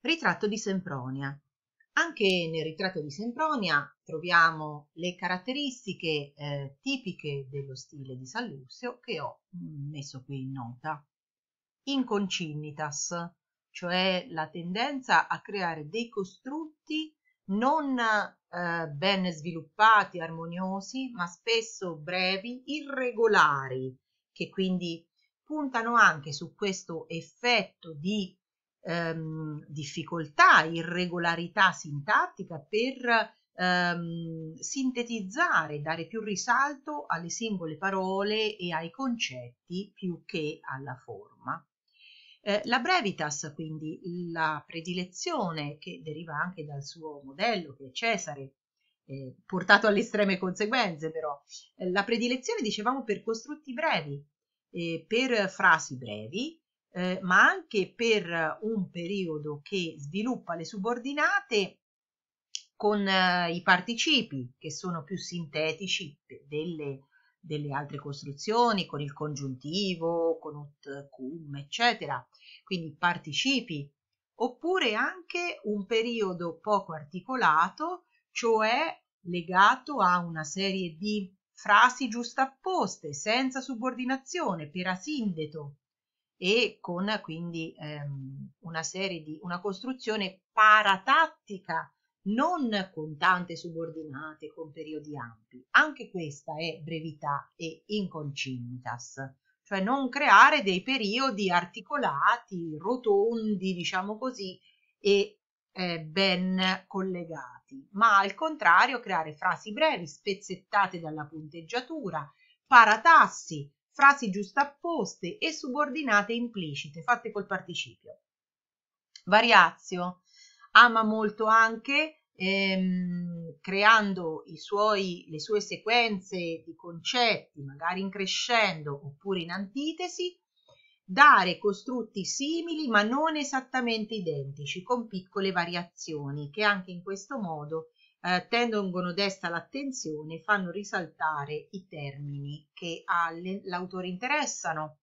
Ritratto di Sempronia. Anche nel ritratto di Sempronia troviamo le caratteristiche eh, tipiche dello stile di Sallussio che ho mm, messo qui in nota. Inconcinitas, cioè la tendenza a creare dei costrutti non eh, ben sviluppati, armoniosi, ma spesso brevi, irregolari, che quindi puntano anche su questo effetto di ehm, difficoltà, irregolarità sintattica per ehm, sintetizzare, dare più risalto alle singole parole e ai concetti più che alla forma. Eh, la brevitas, quindi la predilezione che deriva anche dal suo modello, che è Cesare, eh, portato alle estreme conseguenze però, eh, la predilezione dicevamo per costrutti brevi, eh, per frasi brevi, eh, ma anche per un periodo che sviluppa le subordinate con eh, i participi che sono più sintetici delle, delle altre costruzioni, con il congiuntivo, con ut, cum, eccetera, quindi participi, oppure anche un periodo poco articolato, cioè legato a una serie di frasi giustapposte, senza subordinazione, per asindeto, e con quindi ehm, una serie di una costruzione paratattica non con tante subordinate con periodi ampi anche questa è brevità e inconcintas cioè non creare dei periodi articolati rotondi diciamo così e eh, ben collegati ma al contrario creare frasi brevi spezzettate dalla punteggiatura paratassi frasi giustapposte e subordinate implicite fatte col participio. Variazio ama molto anche ehm, creando suoi, le sue sequenze di concetti, magari in crescendo oppure in antitesi, dare costrutti simili ma non esattamente identici, con piccole variazioni, che anche in questo modo eh, tengono desta l'attenzione, fanno risaltare i termini che all'autore interessano.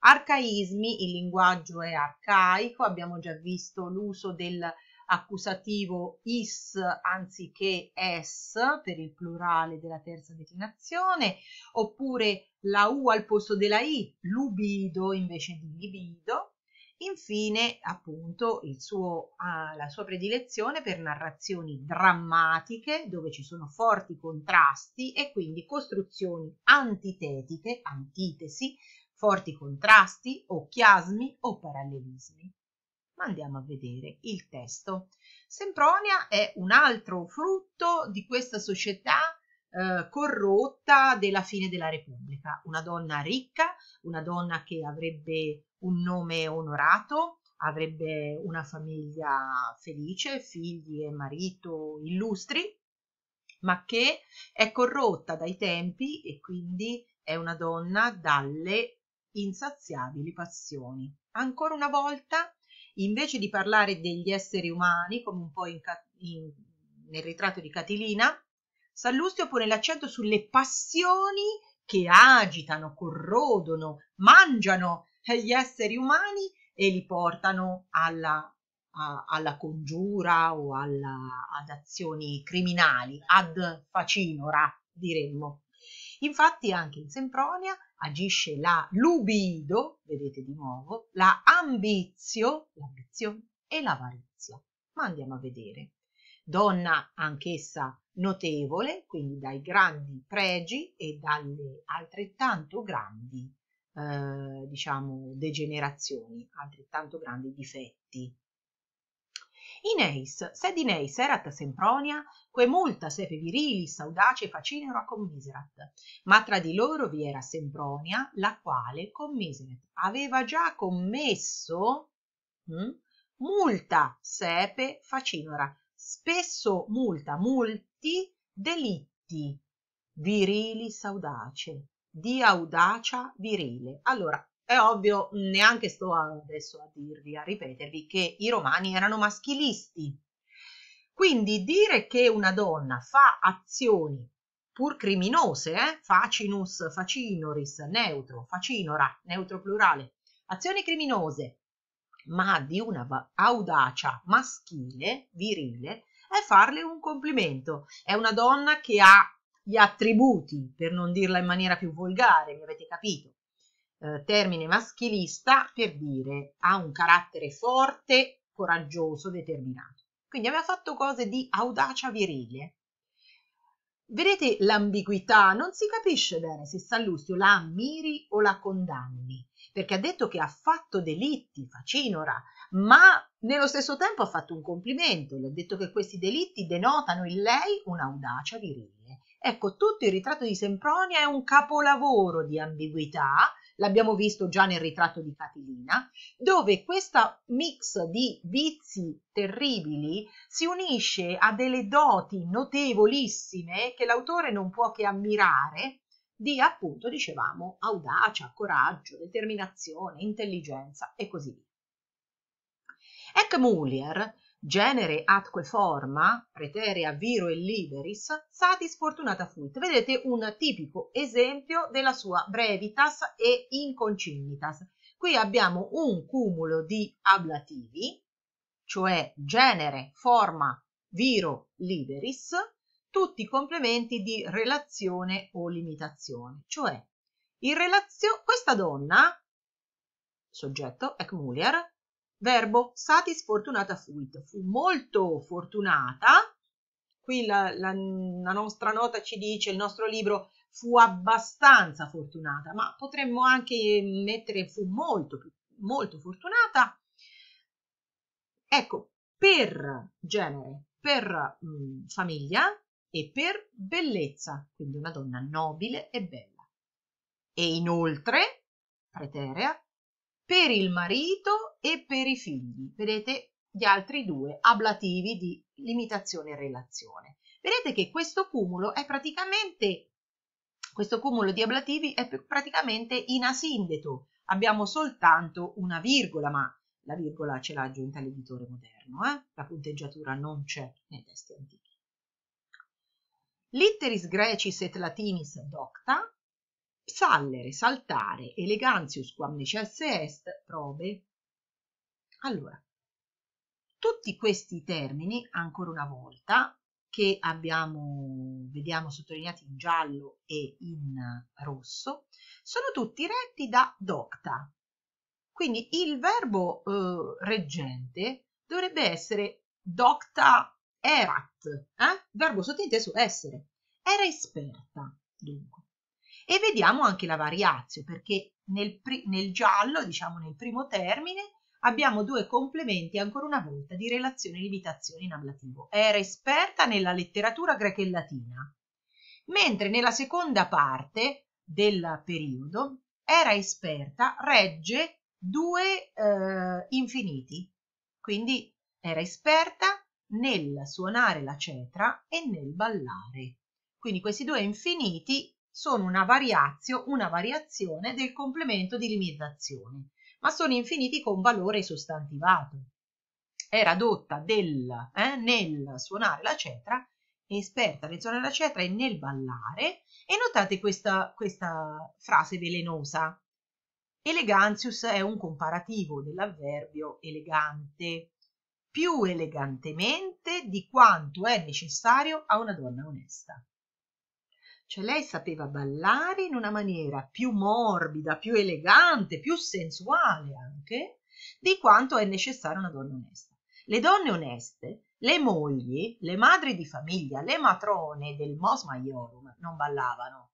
Arcaismi, il linguaggio è arcaico, abbiamo già visto l'uso dell'accusativo is anziché es per il plurale della terza declinazione, oppure la u al posto della i, lubido invece di libido, Infine, appunto, suo, ah, la sua predilezione per narrazioni drammatiche, dove ci sono forti contrasti e quindi costruzioni antitetiche, antitesi, forti contrasti o chiasmi o parallelismi. Ma andiamo a vedere il testo. Sempronia è un altro frutto di questa società eh, corrotta della fine della Repubblica, una donna ricca, una donna che avrebbe un nome onorato, avrebbe una famiglia felice, figli e marito illustri, ma che è corrotta dai tempi e quindi è una donna dalle insaziabili passioni. Ancora una volta, invece di parlare degli esseri umani, come un po' in, in, nel ritratto di Catilina, Sallustio pone l'accento sulle passioni che agitano, corrodono, mangiano gli esseri umani e li portano alla, a, alla congiura o alla, ad azioni criminali, ad facinora diremmo. Infatti anche in Sempronia agisce la lubido, vedete di nuovo, la ambizio, l'ambizione e l'avarizia. Ma andiamo a vedere. Donna anch'essa notevole, quindi dai grandi pregi e dalle altrettanto grandi eh, diciamo, degenerazioni, altrettanto grandi difetti. Ineis, sed Ineis erat sempronia, que multa sepe virilis audace facinero a commiserat, ma tra di loro vi era Sempronia, la quale commiseret aveva già commesso mh, hm, multa sepe facinora, spesso multa multi delitti virilis audace di audacia virile. Allora, è ovvio, neanche sto adesso a dirvi, a ripetervi, che i romani erano maschilisti. Quindi dire che una donna fa azioni pur criminose, eh? facinus, facinoris, neutro, facinora, neutro plurale, azioni criminose, ma di una audacia maschile, virile, è farle un complimento. È una donna che ha gli attributi, per non dirla in maniera più volgare, mi avete capito, eh, termine maschilista per dire ha un carattere forte, coraggioso, determinato. Quindi aveva fatto cose di audacia virile. Vedete l'ambiguità, non si capisce bene se Sallustio la ammiri o la condanni, perché ha detto che ha fatto delitti, facinora, ma nello stesso tempo ha fatto un complimento, le ha detto che questi delitti denotano in lei un'audacia virile. Ecco, tutto il ritratto di Sempronia è un capolavoro di ambiguità, l'abbiamo visto già nel ritratto di Catilina, dove questo mix di vizi terribili si unisce a delle doti notevolissime che l'autore non può che ammirare di appunto dicevamo audacia, coraggio, determinazione, intelligenza e così via. Eckmuller genere atque forma, preterea viro e liberis, satis fortunata fuit. Vedete un tipico esempio della sua brevitas e inconcinnitas. Qui abbiamo un cumulo di ablativi, cioè genere, forma, viro, liberis, tutti complementi di relazione o limitazione, cioè in relazione questa donna, soggetto, ec mulier, Verbo, satis fortunata fuit. Fu molto fortunata. Qui la, la, la nostra nota ci dice, il nostro libro fu abbastanza fortunata, ma potremmo anche mettere fu molto, molto fortunata. Ecco, per genere, per mh, mm, famiglia e per bellezza, quindi una donna nobile e bella. E inoltre, preterea, per il marito e per i figli. Vedete gli altri due ablativi di limitazione e relazione. Vedete che questo cumulo è praticamente questo cumulo di ablativi è praticamente in asindeto. Abbiamo soltanto una virgola, ma la virgola ce l'ha aggiunta l'editore moderno, eh? la punteggiatura non c'è nei testi antichi. Litteris Grecis et Latinis docta psallere, saltare, elegantius quam necesse est, probe. Allora, tutti questi termini, ancora una volta, che abbiamo, vediamo sottolineati in giallo e in rosso, sono tutti retti da docta. Quindi il verbo eh, reggente dovrebbe essere docta erat, eh? verbo sottinteso essere. Era esperta, dunque. E vediamo anche la variazione perché nel, nel giallo, diciamo nel primo termine, abbiamo due complementi ancora una volta di relazione e limitazione in ablativo. Era esperta nella letteratura greca e latina, mentre nella seconda parte del periodo era esperta, regge due eh, infiniti, quindi era esperta nel suonare la cetra e nel ballare. Quindi questi due infiniti sono una variazio, una variazione del complemento di limitazione, ma sono infiniti con valore sostantivato. È radotta del, eh, nel suonare la cetra, è esperta nel suonare la cetra e nel ballare, e notate questa, questa frase velenosa. Elegantius è un comparativo dell'avverbio elegante, più elegantemente di quanto è necessario a una donna onesta. Cioè lei sapeva ballare in una maniera più morbida, più elegante, più sensuale anche, di quanto è necessaria una donna onesta. Le donne oneste, le mogli, le madri di famiglia, le matrone del Mos Maiorum non ballavano,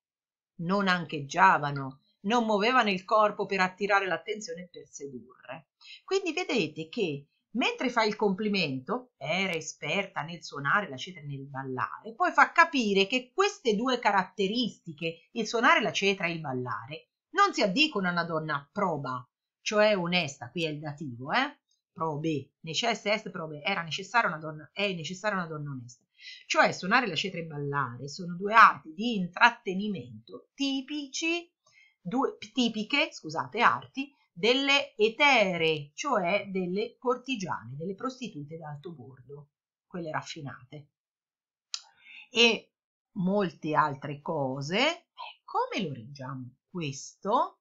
non ancheggiavano, non muovevano il corpo per attirare l'attenzione e per sedurre. Quindi vedete che mentre fa il complimento, era esperta nel suonare la cetra e nel ballare, poi fa capire che queste due caratteristiche, il suonare la cetra e il ballare, non si addicono a una donna proba, cioè onesta, qui è il dativo, eh? Probe, necesse est probe, era necessaria una donna, è necessaria una donna onesta. Cioè suonare la cetra e ballare sono due arti di intrattenimento tipici, due, tipiche, scusate, arti delle etere, cioè delle cortigiane, delle prostitute d'alto bordo, quelle raffinate. E molte altre cose. Come lo reggiamo questo?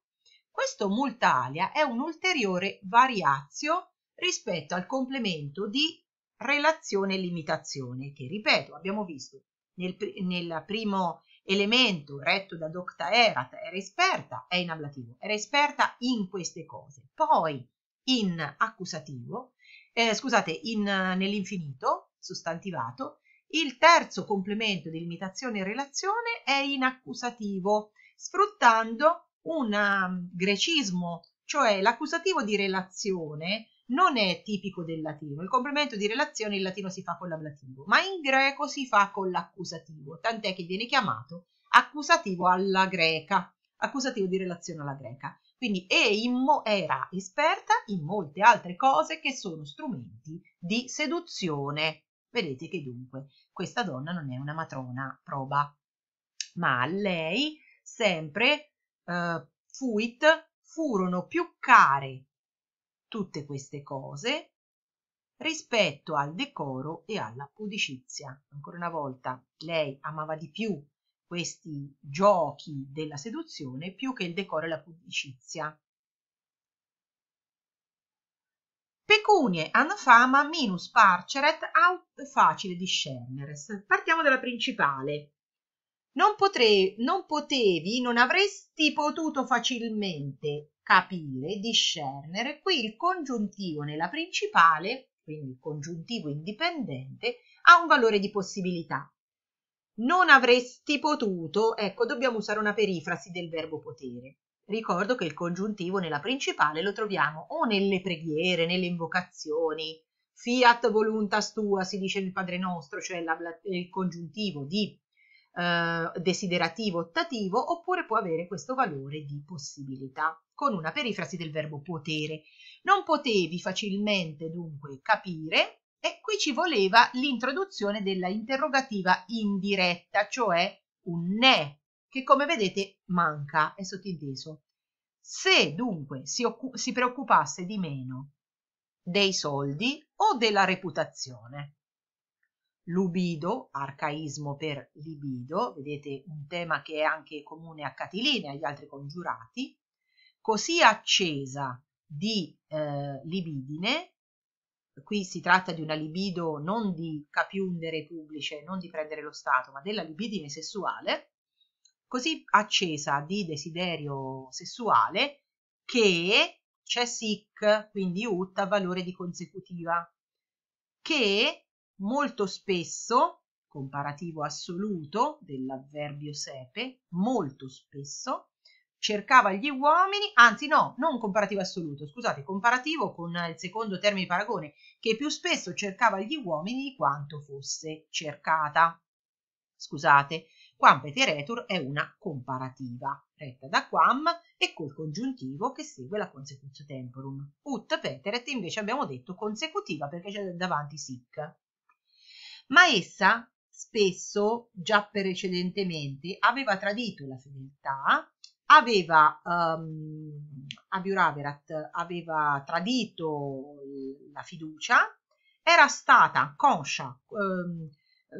Questo multalia è un'ulteriore variazio rispetto al complemento di relazione e limitazione che, ripeto, abbiamo visto nel, nel primo elemento retto da Docta Erat era esperta, è in ablativo, era esperta in queste cose. Poi in accusativo, eh, scusate, in, nell'infinito, sostantivato, il terzo complemento di limitazione e relazione è in accusativo, sfruttando un um, grecismo, cioè l'accusativo di relazione non è tipico del latino. Il complemento di relazione in latino si fa con l'ablativo, ma in greco si fa con l'accusativo, tant'è che viene chiamato accusativo alla greca, accusativo di relazione alla greca. Quindi mo- era esperta in molte altre cose che sono strumenti di seduzione. Vedete che dunque questa donna non è una matrona proba, ma a lei sempre eh, fuit furono più care tutte queste cose rispetto al decoro e alla pudicizia. Ancora una volta, lei amava di più questi giochi della seduzione più che il decoro e la pudicizia. Pecunie hanno fama minus parceret aut facile discernere. Partiamo dalla principale. Non, potrei, non potevi, non avresti potuto facilmente capire, discernere. Qui il congiuntivo nella principale, quindi il congiuntivo indipendente, ha un valore di possibilità. Non avresti potuto, ecco, dobbiamo usare una perifrasi del verbo potere. Ricordo che il congiuntivo nella principale lo troviamo o nelle preghiere, nelle invocazioni. Fiat voluntas tua, si dice il Padre nostro, cioè la, il congiuntivo di eh, desiderativo ottativo oppure può avere questo valore di possibilità, con una perifrasi del verbo potere. Non potevi facilmente dunque capire e qui ci voleva l'introduzione della interrogativa indiretta, cioè un ne, che come vedete manca, è sottinteso. Se dunque si, si preoccupasse di meno dei soldi o della reputazione. Lubido, arcaismo per libido, vedete un tema che è anche comune a Catilina e agli altri congiurati, così accesa di eh, libidine, qui si tratta di una libido non di capiundere pubblice, non di prendere lo Stato, ma della libidine sessuale, così accesa di desiderio sessuale che c'è sic, quindi ut, a valore di consecutiva, che molto spesso, comparativo assoluto dell'avverbio sepe, molto spesso, cercava gli uomini, anzi no, non comparativo assoluto, scusate, comparativo con il secondo termine di paragone, che più spesso cercava gli uomini di quanto fosse cercata. Scusate, quam peteretur è una comparativa, retta da quam e col congiuntivo che segue la consecutio temporum. Ut peteret invece abbiamo detto consecutiva perché c'è davanti sic ma essa spesso, già precedentemente, aveva tradito la fedeltà, aveva, um, ehm, Abiuraverat aveva tradito la fiducia, era stata conscia, um,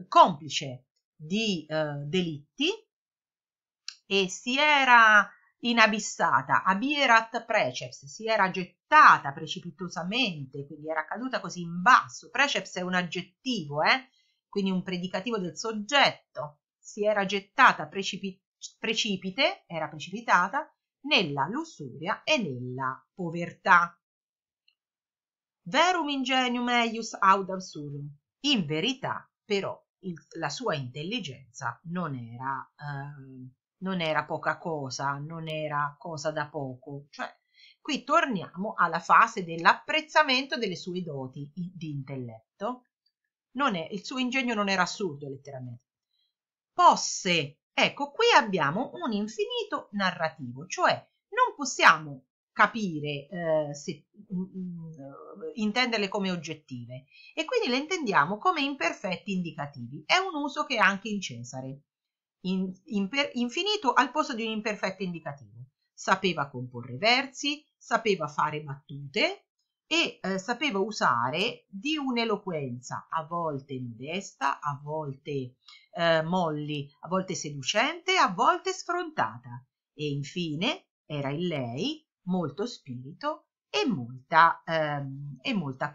complice di uh, delitti e si era inabissata, abierat preceps, si era gettata precipitosamente, quindi era caduta così in basso. Preceps è un aggettivo, eh? quindi un predicativo del soggetto, si era gettata precipi precipite, era precipitata, nella lussuria e nella povertà. Verum ingenium eius aud absurdum. In verità, però, il, la sua intelligenza non era, eh, non era poca cosa, non era cosa da poco. Cioè, qui torniamo alla fase dell'apprezzamento delle sue doti di intelletto non è, il suo ingegno non era assurdo letteralmente. Posse, ecco, qui abbiamo un infinito narrativo, cioè non possiamo capire, eh, se, mh, mm, mh, mm, intenderle come oggettive e quindi le intendiamo come imperfetti indicativi. È un uso che ha anche in Cesare, in, imper, infinito al posto di un imperfetto indicativo. Sapeva comporre versi, sapeva fare battute, e eh, sapeva usare di un'eloquenza a volte modesta, a volte eh, molli, a volte seducente, a volte sfrontata e infine era in lei molto spirito e molta, ehm, e molta